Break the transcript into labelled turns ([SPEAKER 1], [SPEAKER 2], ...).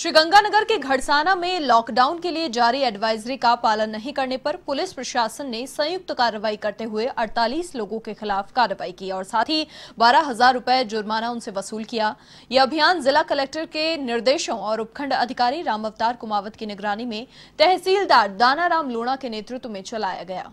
[SPEAKER 1] श्रीगंगानगर के घड़साना में लॉकडाउन के लिए जारी एडवाइजरी का पालन नहीं करने पर पुलिस प्रशासन ने संयुक्त कार्रवाई करते हुए 48 लोगों के खिलाफ कार्रवाई की और साथ ही बारह हजार रूपये जुर्माना उनसे वसूल किया यह अभियान जिला कलेक्टर के निर्देशों और उपखंड अधिकारी राम अवतार कुमावत की निगरानी में तहसीलदार राम लूणा के नेतृत्व में चलाया गया